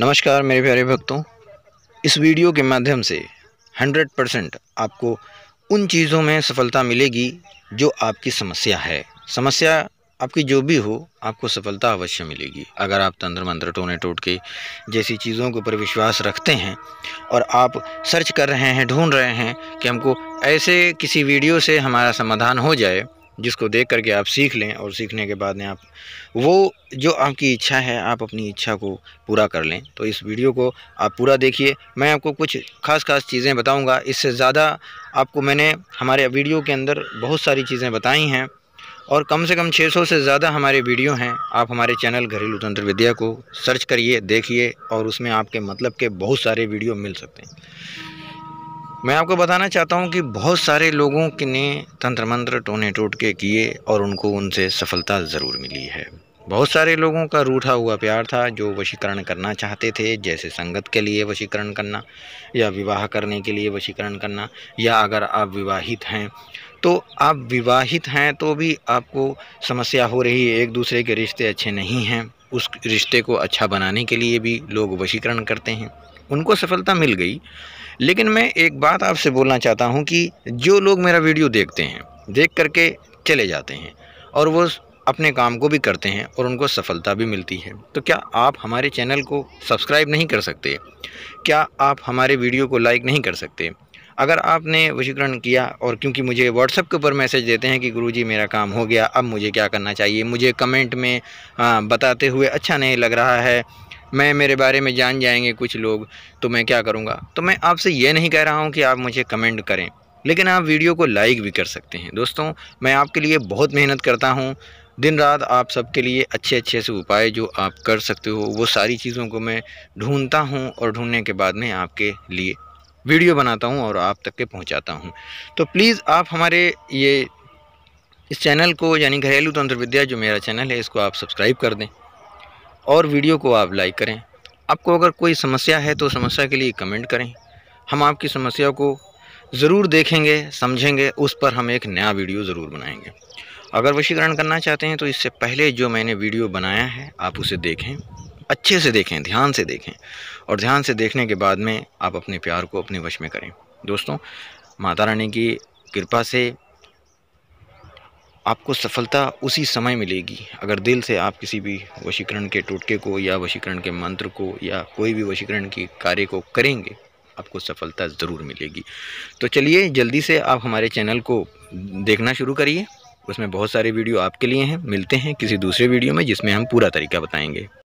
नमस्कार मेरे प्यारे भक्तों इस वीडियो के माध्यम से 100 परसेंट आपको उन चीज़ों में सफलता मिलेगी जो आपकी समस्या है समस्या आपकी जो भी हो आपको सफलता अवश्य मिलेगी अगर आप तंत्र मंत्र टोने टोट के जैसी चीज़ों के ऊपर विश्वास रखते हैं और आप सर्च कर रहे हैं ढूंढ रहे हैं कि हमको ऐसे किसी वीडियो से हमारा समाधान हो जाए जिसको देख करके आप सीख लें और सीखने के बाद में आप वो जो आपकी इच्छा है आप अपनी इच्छा को पूरा कर लें तो इस वीडियो को आप पूरा देखिए मैं आपको कुछ खास खास चीज़ें बताऊंगा इससे ज़्यादा आपको मैंने हमारे वीडियो के अंदर बहुत सारी चीज़ें बताई हैं और कम से कम 600 से ज़्यादा हमारे वीडियो हैं आप हमारे चैनल घरेलू तंत्र विद्या को सर्च करिए देखिए और उसमें आपके मतलब के बहुत सारे वीडियो मिल सकते हैं मैं आपको बताना चाहता हूं कि बहुत सारे लोगों के ने तंत्र मंत्र टोने टोटके किए और उनको उनसे सफलता ज़रूर मिली है बहुत सारे लोगों का रूठा हुआ प्यार था जो वशीकरण करना चाहते थे जैसे संगत के लिए वशीकरण करना या विवाह करने के लिए वशीकरण करना या अगर आप विवाहित हैं तो आप विवाहित हैं तो भी आपको समस्या हो रही है एक दूसरे के रिश्ते अच्छे नहीं हैं उस रिश्ते को अच्छा बनाने के लिए भी लोग वशीकरण करते हैं उनको सफलता मिल गई लेकिन मैं एक बात आपसे बोलना चाहता हूँ कि जो लोग मेरा वीडियो देखते हैं देख करके चले जाते हैं और वो अपने काम को भी करते हैं और उनको सफलता भी मिलती है तो क्या आप हमारे चैनल को सब्सक्राइब नहीं कर सकते क्या आप हमारे वीडियो को लाइक नहीं कर सकते अगर आपने वशीकरण किया और क्योंकि मुझे व्हाट्सएप के ऊपर मैसेज देते हैं कि गुरुजी मेरा काम हो गया अब मुझे क्या करना चाहिए मुझे कमेंट में हाँ, बताते हुए अच्छा नहीं लग रहा है मैं मेरे बारे में जान जाएंगे कुछ लोग तो मैं क्या करूँगा तो मैं आपसे ये नहीं कह रहा हूँ कि आप मुझे कमेंट करें लेकिन आप वीडियो को लाइक भी कर सकते हैं दोस्तों मैं आपके लिए बहुत मेहनत करता हूँ दिन रात आप सबके लिए अच्छे अच्छे से उपाय जो आप कर सकते हो वो सारी चीज़ों को मैं ढूंढता हूँ और ढूंढने के बाद में आपके लिए वीडियो बनाता हूँ और आप तक के पहुँचाता हूँ तो प्लीज़ आप हमारे ये इस चैनल को यानी घरेलू तंत्र विद्या जो मेरा चैनल है इसको आप सब्सक्राइब कर दें और वीडियो को आप लाइक करें आपको अगर कोई समस्या है तो समस्या के लिए कमेंट करें हम आपकी समस्या को ज़रूर देखेंगे समझेंगे उस पर हम एक नया वीडियो ज़रूर बनाएंगे अगर वशीकरण करना चाहते हैं तो इससे पहले जो मैंने वीडियो बनाया है आप उसे देखें अच्छे से देखें ध्यान से देखें और ध्यान से देखने के बाद में आप अपने प्यार को अपने वश में करें दोस्तों माता रानी की कृपा से आपको सफलता उसी समय मिलेगी अगर दिल से आप किसी भी वशीकरण के टोटके को या वशीकरण के मंत्र को या कोई भी वशीकरण के कार्य को करेंगे आपको सफलता ज़रूर मिलेगी तो चलिए जल्दी से आप हमारे चैनल को देखना शुरू करिए उसमें बहुत सारे वीडियो आपके लिए हैं मिलते हैं किसी दूसरे वीडियो में जिसमें हम पूरा तरीका बताएँगे